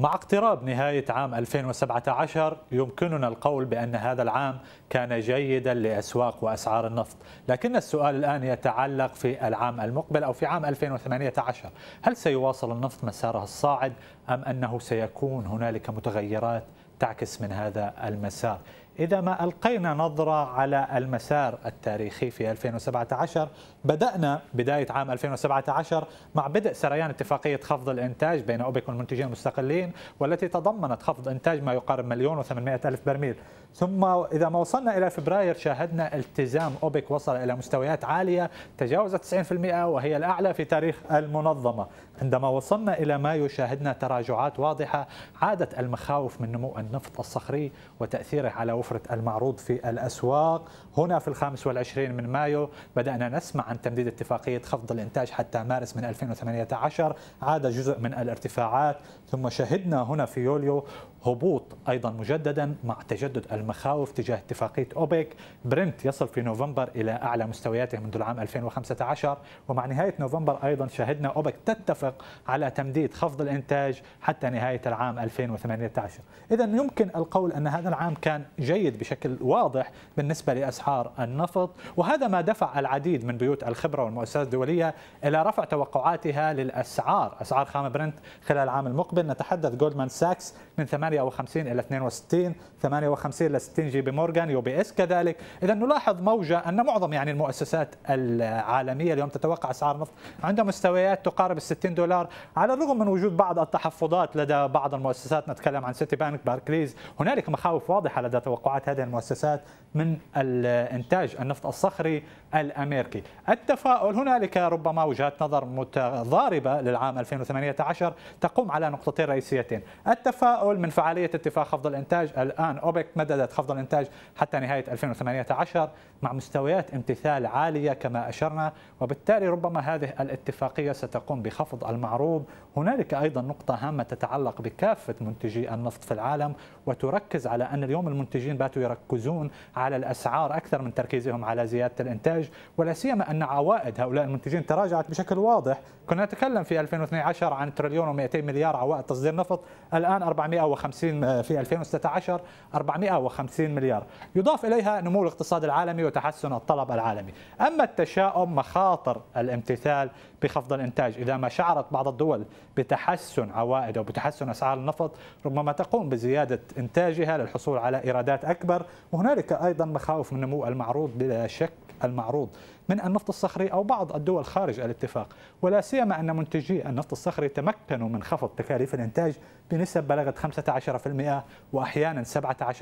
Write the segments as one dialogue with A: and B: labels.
A: مع اقتراب نهاية عام 2017 يمكننا القول بأن هذا العام كان جيدا لأسواق وأسعار النفط لكن السؤال الآن يتعلق في العام المقبل أو في عام 2018 هل سيواصل النفط مساره الصاعد أم أنه سيكون هنالك متغيرات تعكس من هذا المسار إذا ما ألقينا نظرة على المسار التاريخي في 2017 بدأنا بداية عام 2017 مع بدء سريان اتفاقية خفض الإنتاج بين أوبك والمنتجين المستقلين والتي تضمنت خفض إنتاج ما يقارب مليون و800 ألف برميل ثم إذا ما وصلنا إلى فبراير شاهدنا التزام أوبك وصل إلى مستويات عالية تجاوزت 90% وهي الأعلى في تاريخ المنظمة عندما وصلنا إلى مايو شاهدنا تراجعات واضحة عادت المخاوف من نمو النفط الصخري وتأثيره على وفرة المعروض في الأسواق هنا في الخامس والعشرين من مايو بدأنا نسمع عن تمديد اتفاقية خفض الإنتاج حتى مارس من 2018 عاد جزء من الارتفاعات ثم شهدنا هنا في يوليو هبوط أيضا مجددا مع تجدد المخاوف تجاه اتفاقية أوبك برنت يصل في نوفمبر إلى أعلى مستوياته منذ العام 2015 ومع نهاية نوفمبر أيضا شهدنا أوبك تتفق على تمديد خفض الإنتاج حتى نهاية العام 2018 إذا يمكن القول أن هذا العام كان جيد بشكل واضح بالنسبة لأسعار النفط وهذا ما دفع العديد من بيوت الخبرة والمؤسسات الدولية إلى رفع توقعاتها للأسعار أسعار خام برنت خلال العام المقبل نتحدث جولدمان ساكس من 58 إلى 62 58 إلى 60 جي بي مورغان يو بي اس كذلك إذا نلاحظ موجة أن معظم يعني المؤسسات العالمية اليوم تتوقع أسعار النفط عند مستويات تقارب ال 60 دولار على الرغم من وجود بعض التحفظات لدى بعض المؤسسات نتكلم عن سيتي بانك باركليز هنالك مخاوف واضحة لدى توقع توقعات هذه المؤسسات من الانتاج النفط الصخري الامريكي. التفاؤل هنالك ربما وجهات نظر متضاربه للعام 2018 تقوم على نقطتين رئيسيتين، التفاؤل من فعاليه اتفاق خفض الانتاج، الان اوبك مددت خفض الانتاج حتى نهايه 2018 مع مستويات امتثال عاليه كما اشرنا، وبالتالي ربما هذه الاتفاقيه ستقوم بخفض المعروض، هنالك ايضا نقطه هامه تتعلق بكافه منتجي النفط في العالم وتركز على ان اليوم المنتجين المنتجين باتوا يركزون على الاسعار اكثر من تركيزهم على زياده الانتاج ولا سيما ان عوائد هؤلاء المنتجين تراجعت بشكل واضح كنا نتكلم في 2012 عن تريليون و200 مليار عوائد تصدير نفط الان 450 في 2016 450 مليار يضاف اليها نمو الاقتصاد العالمي وتحسن الطلب العالمي اما التشاؤم مخاطر الامتثال بخفض الانتاج اذا ما شعرت بعض الدول بتحسن عوائد او بتحسن اسعار النفط ربما تقوم بزياده انتاجها للحصول على ايرادات مبيعات أكبر وهنالك أيضا مخاوف من نمو المعروض بلا شك المعروض من النفط الصخري او بعض الدول خارج الاتفاق، ولا سيما ان منتجي النفط الصخري تمكنوا من خفض تكاليف الانتاج بنسب بلغت 15% واحيانا 17%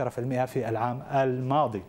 A: في العام الماضي.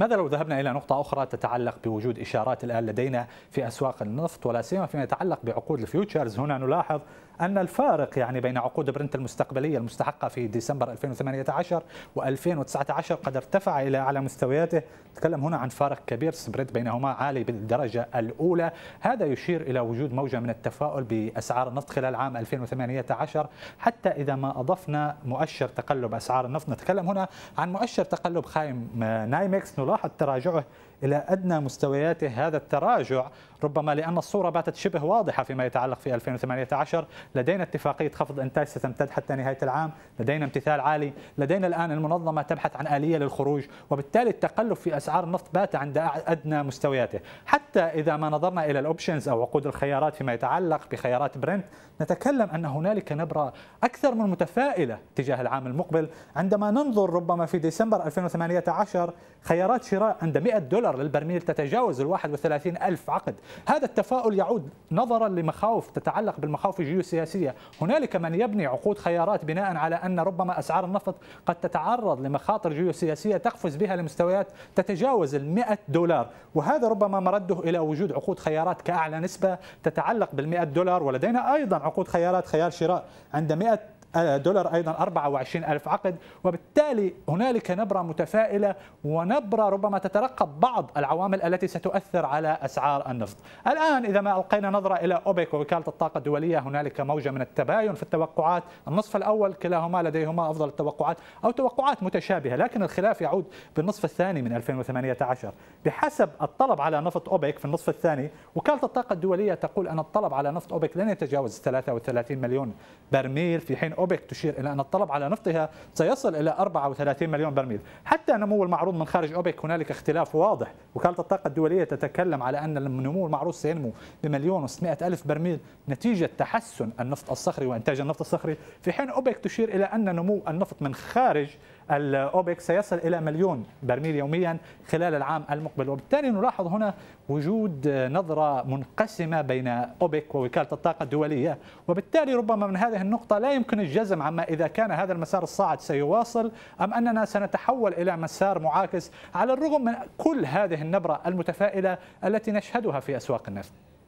A: ماذا لو ذهبنا إلى نقطة أخرى تتعلق بوجود إشارات الآن لدينا في أسواق النفط ولا سيما فيما يتعلق بعقود الفيوتشرز هنا نلاحظ أن الفارق يعني بين عقود برنت المستقبلية المستحقة في ديسمبر 2018 و2019 قد ارتفع إلى أعلى مستوياته نتكلم هنا عن فارق كبير سبريد بينهما عالي بالدرجة الأولى هذا يشير إلى وجود موجة من التفاؤل بأسعار النفط خلال عام 2018 حتى إذا ما أضفنا مؤشر تقلب أسعار النفط نتكلم هنا عن مؤشر تقلب خايم نايمكس لاحظ تراجعه إلى أدنى مستوياته هذا التراجع ربما لأن الصورة باتت شبه واضحة فيما يتعلق في 2018 لدينا اتفاقية خفض إنتاج ستمتد حتى نهاية العام لدينا امتثال عالي لدينا الآن المنظمة تبحث عن آلية للخروج وبالتالي التقلب في أسعار النفط بات عند أدنى مستوياته حتى إذا ما نظرنا إلى الأوبشنز أو عقود الخيارات فيما يتعلق بخيارات برنت نتكلم أن هنالك نبرة أكثر من متفائلة تجاه العام المقبل عندما ننظر ربما في ديسمبر 2018 خيارات قرارات شراء عند 100 دولار للبرميل تتجاوز ال 31 ألف عقد هذا التفاؤل يعود نظرا لمخاوف تتعلق بالمخاوف الجيوسياسية هنالك من يبني عقود خيارات بناء على أن ربما أسعار النفط قد تتعرض لمخاطر جيوسياسية تقفز بها لمستويات تتجاوز ال 100 دولار وهذا ربما مرده إلى وجود عقود خيارات كأعلى نسبة تتعلق بال 100 دولار ولدينا أيضا عقود خيارات خيار شراء عند 100 آه، دولار أيضا 24 ألف عقد وبالتالي هنالك نبرة متفائلة ونبرة ربما تترقب بعض العوامل التي ستؤثر على أسعار النفط الآن إذا ما ألقينا نظرة إلى أوبك ووكالة الطاقة الدولية هنالك موجة من التباين في التوقعات النصف الأول كلاهما لديهما أفضل التوقعات أو توقعات متشابهة لكن الخلاف يعود بالنصف الثاني من 2018 بحسب الطلب على نفط أوبك في النصف الثاني وكالة الطاقة الدولية تقول أن الطلب على نفط أوبك لن يتجاوز 33 مليون برميل في حين أوبك تشير إلى أن الطلب على نفطها سيصل إلى 34 مليون برميل حتى نمو المعروض من خارج أوبك هنالك اختلاف واضح وكالة الطاقة الدولية تتكلم على أن نمو المعروض سينمو بمليون و600 ألف برميل نتيجة تحسن النفط الصخري وإنتاج النفط الصخري في حين أوبك تشير إلى أن نمو النفط من خارج الأوبك سيصل إلى مليون برميل يوميا خلال العام المقبل وبالتالي نلاحظ هنا وجود نظرة منقسمة بين أوبك ووكالة الطاقة الدولية وبالتالي ربما من هذه النقطة لا يمكن الجزم عما إذا كان هذا المسار الصاعد سيواصل أم أننا سنتحول إلى مسار معاكس على الرغم من كل هذه النبرة المتفائلة التي نشهدها في أسواق النفط